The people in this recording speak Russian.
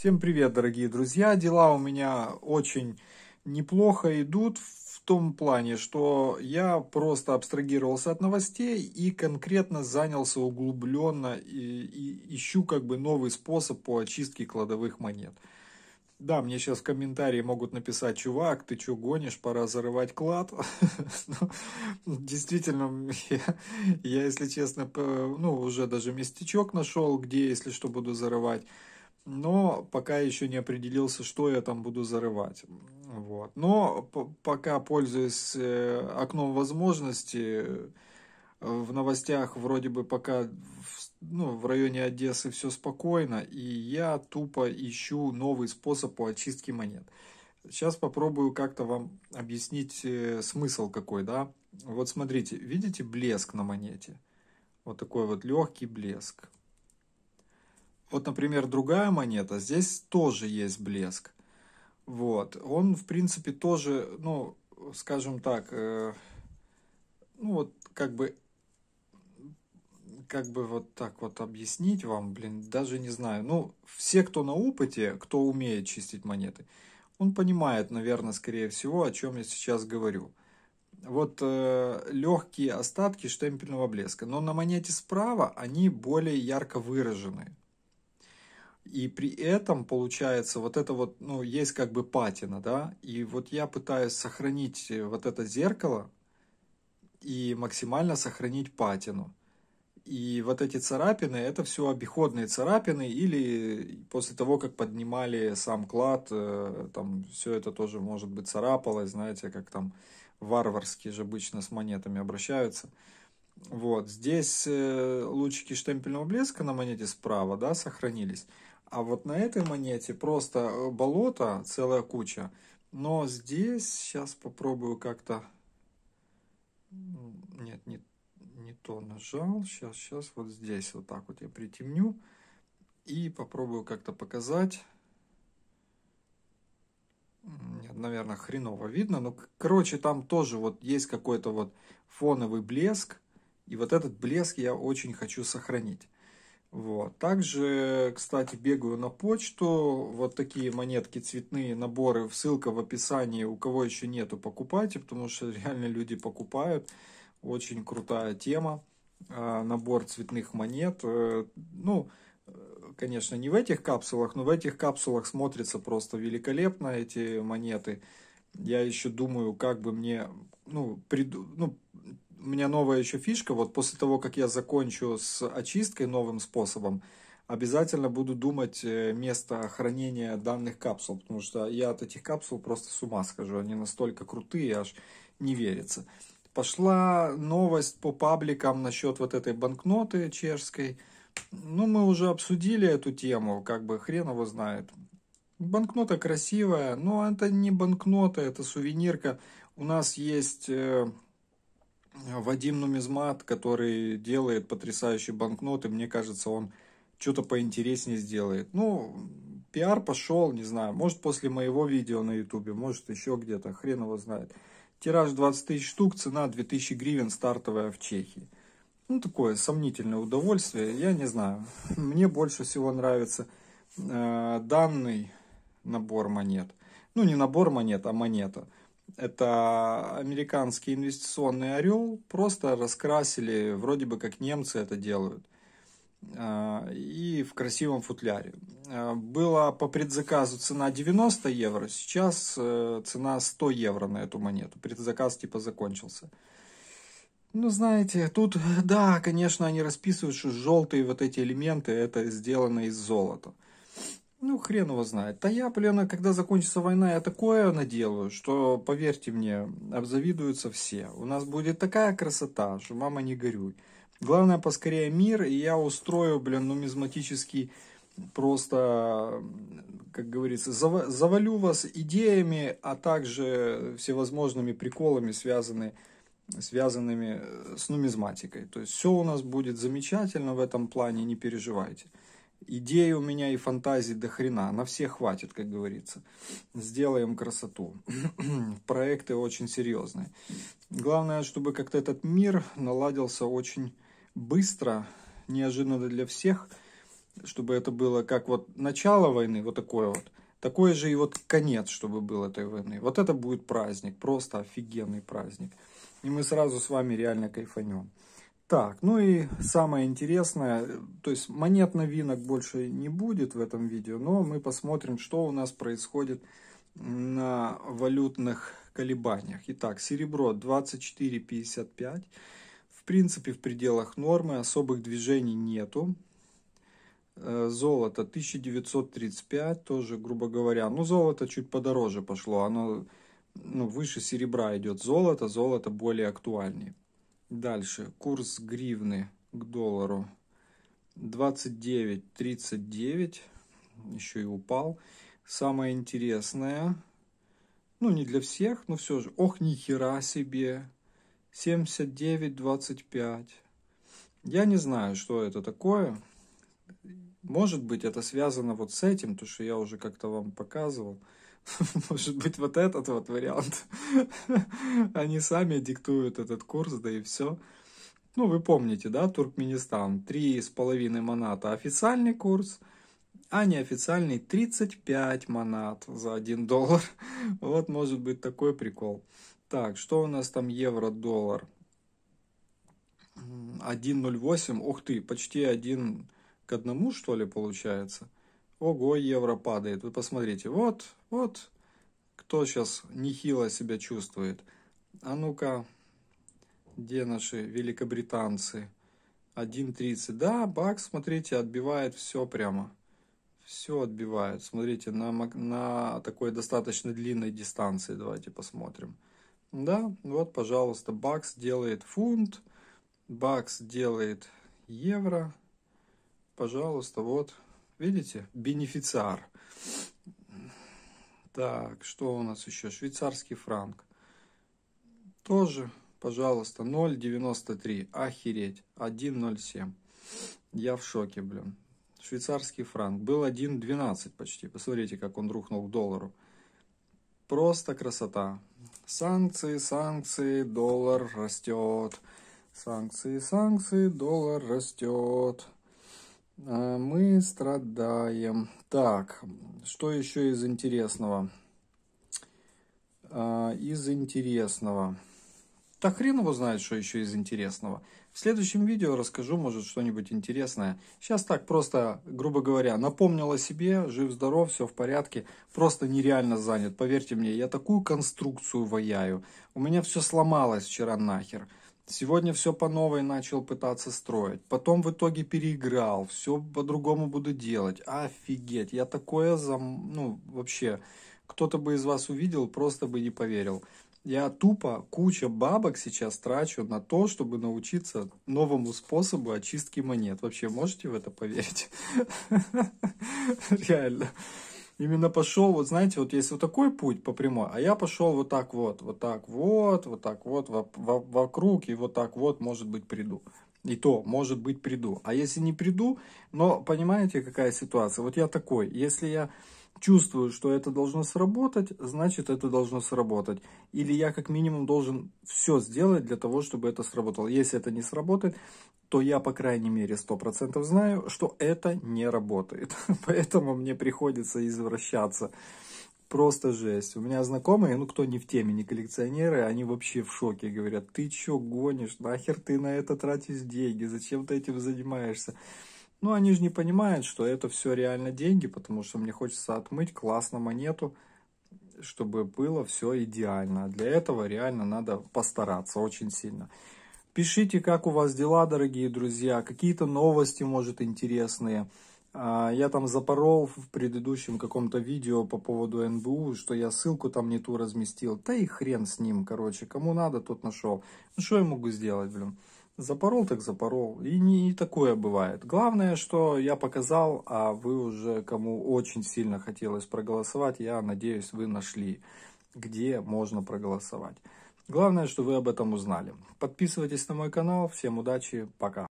Всем привет, дорогие друзья! Дела у меня очень неплохо идут в том плане, что я просто абстрагировался от новостей и конкретно занялся углубленно и, и ищу как бы новый способ по очистке кладовых монет. Да, мне сейчас в комментарии могут написать, чувак, ты что гонишь, пора зарывать клад. Ну, действительно, я, если честно, ну, уже даже местечок нашел, где, если что, буду зарывать но пока еще не определился, что я там буду зарывать. Вот. Но пока, пользуясь э, окном возможностей, в новостях вроде бы пока в, ну, в районе Одессы все спокойно, и я тупо ищу новый способ по очистке монет. Сейчас попробую как-то вам объяснить э, смысл какой, да. Вот смотрите, видите блеск на монете? Вот такой вот легкий блеск вот, например, другая монета, здесь тоже есть блеск. Вот, он, в принципе, тоже, ну, скажем так, э, ну, вот, как бы, как бы вот так вот объяснить вам, блин, даже не знаю. Ну, все, кто на опыте, кто умеет чистить монеты, он понимает, наверное, скорее всего, о чем я сейчас говорю. Вот э, легкие остатки штемпельного блеска, но на монете справа они более ярко выражены. И при этом получается вот это вот, ну, есть как бы патина, да, и вот я пытаюсь сохранить э, вот это зеркало и максимально сохранить патину. И вот эти царапины, это все обиходные царапины, или после того, как поднимали сам клад, э, там все это тоже, может быть, царапалось, знаете, как там варварские же обычно с монетами обращаются. Вот, здесь э, лучики штемпельного блеска на монете справа, да, сохранились. А вот на этой монете просто э, болото, целая куча. Но здесь, сейчас попробую как-то... Нет, не, не то нажал. Сейчас, сейчас вот здесь вот так вот я притемню. И попробую как-то показать. Нет, наверное, хреново видно. Но, короче, там тоже вот есть какой-то вот фоновый блеск. И вот этот блеск я очень хочу сохранить. Вот. Также, кстати, бегаю на почту. Вот такие монетки, цветные наборы. Ссылка в описании. У кого еще нету, покупайте, потому что реально люди покупают. Очень крутая тема. А, набор цветных монет. Э, ну, э, конечно, не в этих капсулах, но в этих капсулах смотрится просто великолепно эти монеты. Я еще думаю, как бы мне ну, приду, ну, у меня новая еще фишка, вот после того, как я закончу с очисткой новым способом, обязательно буду думать э, место хранения данных капсул, потому что я от этих капсул просто с ума схожу, они настолько крутые, аж не верится. Пошла новость по пабликам насчет вот этой банкноты чешской. Ну, мы уже обсудили эту тему, как бы хрен его знает. Банкнота красивая, но это не банкнота, это сувенирка. У нас есть э, Вадим Нумизмат, который делает потрясающие банкноты, мне кажется, он что-то поинтереснее сделает. Ну, пиар пошел, не знаю, может после моего видео на ютубе, может еще где-то, хрен его знает. Тираж 20 тысяч штук, цена 2000 гривен, стартовая в Чехии. Ну, такое сомнительное удовольствие, я не знаю. Мне больше всего нравится э, данный набор монет. Ну, не набор монет, а монета это американский инвестиционный орел, просто раскрасили, вроде бы как немцы это делают, а, и в красивом футляре. А, была по предзаказу цена 90 евро, сейчас э, цена 100 евро на эту монету. Предзаказ типа закончился. Ну, знаете, тут, да, конечно, они расписывают, что желтые вот эти элементы, это сделано из золота. Ну, хрен его знает. Да я, блин, когда закончится война, я такое наделаю, что, поверьте мне, обзавидуются все. У нас будет такая красота, что мама не горюй. Главное, поскорее мир, и я устрою, блин, нумизматический просто, как говорится, зав завалю вас идеями, а также всевозможными приколами, связанными связанными с нумизматикой. То есть все у нас будет замечательно в этом плане, не переживайте. Идеи у меня и фантазии до хрена, на все хватит, как говорится. Сделаем красоту. Проекты очень серьезные. Главное, чтобы как-то этот мир наладился очень быстро, неожиданно для всех, чтобы это было как вот начало войны, вот такое вот, такой же и вот конец, чтобы был этой войны. Вот это будет праздник, просто офигенный праздник. И мы сразу с вами реально кайфанем. Так, ну и самое интересное, то есть монет новинок больше не будет в этом видео, но мы посмотрим, что у нас происходит на валютных колебаниях. Итак, серебро 24,55. В принципе, в пределах нормы особых движений нету. Э, золото 1935, тоже, грубо говоря, ну золото чуть подороже пошло, оно ну, выше серебра идет золото, золото более актуальнее. Дальше. Курс гривны к доллару 29.39. Еще и упал. Самое интересное, ну не для всех, но все же, ох, ни хера себе, 79.25. Я не знаю, что это такое. Может быть, это связано вот с этим, то, что я уже как-то вам показывал. Может быть, вот этот вот вариант. Они сами диктуют этот курс, да и все. Ну, вы помните, да, Туркменистан, три с половиной маната официальный курс, а неофициальный 35 манат за 1 доллар. Вот может быть такой прикол. Так, что у нас там евро-доллар? 1,08, ух ты, почти 1 к 1, что ли, получается? Ого, евро падает. Вы посмотрите, вот, вот, кто сейчас нехило себя чувствует. А ну-ка, где наши великобританцы? 1.30. Да, бак, смотрите, отбивает все прямо. Все отбивает. Смотрите, на, на такой достаточно длинной дистанции. Давайте посмотрим. Да, вот, пожалуйста, бакс делает фунт, бакс делает евро. Пожалуйста, вот, Видите? Бенефициар. Так, что у нас еще? Швейцарский франк. Тоже, пожалуйста, 0,93. Охереть. 1,07. Я в шоке, блин. Швейцарский франк. Был 1,12 почти. Посмотрите, как он рухнул к доллару. Просто красота. Санкции, санкции, доллар растет. Санкции, санкции, доллар растет. А, мы страдаем. Так, что еще из интересного? А, из интересного. Да хрен его знает, что еще из интересного. В следующем видео расскажу, может, что-нибудь интересное. Сейчас так просто, грубо говоря, напомнил о себе, жив-здоров, все в порядке. Просто нереально занят, поверьте мне, я такую конструкцию ваяю. У меня все сломалось вчера нахер. Сегодня все по новой начал пытаться строить. Потом в итоге переиграл. Все по-другому буду делать. Офигеть. Я такое зам... Ну, вообще, кто-то бы из вас увидел, просто бы не поверил. Я тупо куча бабок сейчас трачу на то, чтобы научиться новому способу очистки монет. Вообще, можете в это поверить? Реально именно пошел, вот знаете, вот есть вот такой путь по прямой, а я пошел вот так вот, вот так вот, вот так вот во, во, вокруг и вот так вот, может быть, приду. И то, может быть, приду. А если не приду, но понимаете, какая ситуация? Вот я такой. Если я чувствую, что это должно сработать, значит, это должно сработать. Или я как минимум должен все сделать для того, чтобы это сработало. Если это не сработает, то я, по крайней мере, 100% знаю, что это не работает. Поэтому мне приходится извращаться просто жесть. У меня знакомые, ну кто не в теме, не коллекционеры, они вообще в шоке. Говорят, ты чё гонишь, нахер ты на это тратишь деньги, зачем ты этим занимаешься? Ну они же не понимают, что это все реально деньги, потому что мне хочется отмыть классно монету, чтобы было все идеально. Для этого реально надо постараться очень сильно. Пишите, как у вас дела, дорогие друзья, какие-то новости, может, интересные. А, я там запорол в предыдущем каком-то видео по поводу НБУ, что я ссылку там не ту разместил. Да и хрен с ним, короче. Кому надо, тот нашел. Ну что я могу сделать, блин? Запорол так запорол. И не и такое бывает. Главное, что я показал, а вы уже, кому очень сильно хотелось проголосовать, я надеюсь, вы нашли, где можно проголосовать. Главное, что вы об этом узнали. Подписывайтесь на мой канал. Всем удачи. Пока.